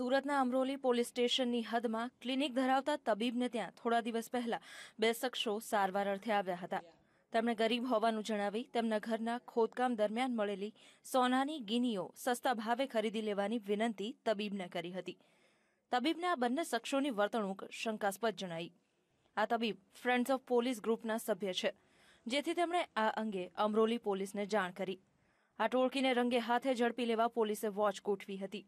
સુરતના અમરોલી પોલીસ સ્ટેશનની હદમાં ક્લિનિક ધરાવતા તબીબને ત્યાં થોડા દિવસ પહેલા બે શખ્સો સારવાર અર્થે આવ્યા હતા તેમણે ગરીબ હોવાનું જણાવી તેમના ઘરના ખોદકામ દરમિયાન મળેલી સોનાની ગિનીઓ સસ્તા ભાવે ખરીદી લેવાની વિનંતી તબીબને કરી હતી તબીબને આ બંને શખ્સોની વર્તણૂક શંકાસ્પદ જણાઈ આ તબીબ ફ્રેન્ડ્સ ઓફ પોલીસ ગ્રુપના સભ્ય છે જેથી તેમણે આ અંગે અમરોલી પોલીસને જાણ કરી આ ટોળકીને રંગે હાથે ઝડપી લેવા પોલીસે વોચ ગોઠવી હતી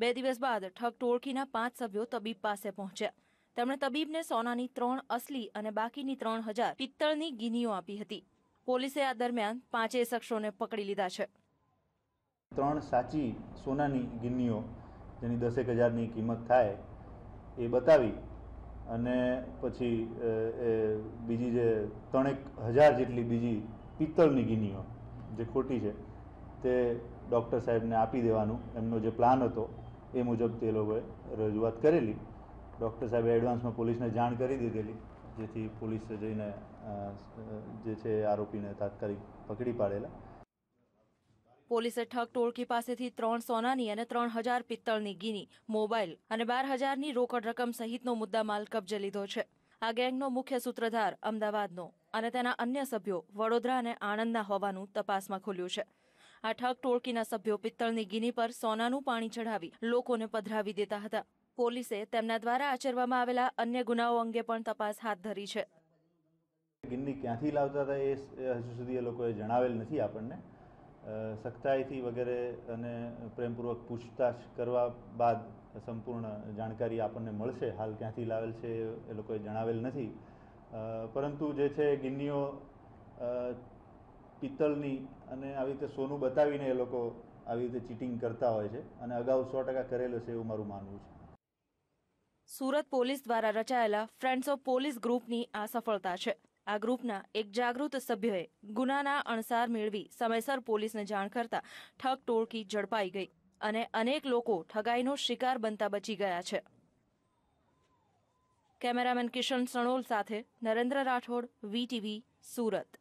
બે દિવસ બાદ ઠગ ટોળકીના પાંચ સભ્યો તબીબ પાસે પહોંચ્યા તેમણે તબીબને સોનાની ત્રણ અસલી અને બાકીની ત્રણ હજાર પિત્તળની ગિનીઓ આપી હતી પોલીસે આ દરમિયાન પાંચેય શખ્સોને પકડી લીધા છે ત્રણ સાચી સોનાની ગિનીઓ જેની દસેક હજારની કિંમત થાય એ બતાવી અને પછી બીજી જે ત્રણેક હજાર જેટલી બીજી પિત્તળની ગિનીઓ જે ખોટી છે તે ડૉક્ટર સાહેબને આપી દેવાનું એમનો જે પ્લાન હતો એ મુજબ તે લોકોએ રજૂઆત કરેલી ડૉક્ટર સાહેબે એડવાન્સમાં પોલીસને જાણ કરી દીધેલી જેથી પોલીસે જઈને જે છે આરોપીને તાત્કાલિક પકડી પાડેલા પોલીસે ઠગ ટોળકી પાસેથી ત્રણ સોનાની અને ત્રણ હજાર પિત્તળની ગીની મોબાઈલ અને બાર હજારની રોકડ રકમ સહિતનો મુદ્દામાલ કબજે લીધો છે આ ગેંગનો મુખ્ય સૂત્રધાર અમદાવાદનો અને તેના અન્ય સભ્યો વડોદરા અને આણંદના હોવાનું તપાસમાં ખુલ્યું છે આ ઠગ ટોળકીના સભ્યો પિત્તળની ગીની પર સોનાનું પાણી ચઢાવી લોકોને પધરાવી દેતા હતા પોલીસે તેમના દ્વારા આચરવામાં આવેલા અન્ય ગુનાઓ અંગે પણ તપાસ હાથ ધરી છે ગિન્ની ક્યાંથી લાવતા હતા એ હજુ સુધી એ લોકોએ જણાવેલ નથી આપણને સખ્તાઈથી વગેરે અને પ્રેમપૂર્વક પૂછતાછ કરવા બાદ સંપૂર્ણ જાણકારી આપણને મળશે હાલ ક્યાંથી લાવેલ છે એ લોકોએ જણાવેલ નથી પરંતુ જે છે ગિન્નીઓ પિત્તળની અને આવી રીતે સોનું બતાવીને એ લોકો આવી રીતે ચીટિંગ કરતા હોય છે અને અગાઉ સો ટકા કરેલો છે એવું મારું માનવું છે સુરત પોલીસ દ્વારા રચાયેલા ફ્રેન્ડ્સ ઓફ પોલીસ ગ્રુપની આ સફળતા છે આ ગ્રુપના એક જાગૃત સભ્યએ ગુનાના અણસાર મેળવી સમયસર પોલીસને જાણ કરતા ઠગ ટોળકી ઝડપાઈ ગઈ અને અનેક લોકો ઠગાઈનો શિકાર બનતા બચી ગયા છે કેમેરામેન કિશન સણોલ સાથે નરેન્દ્ર રાઠોડ વીટીવી સુરત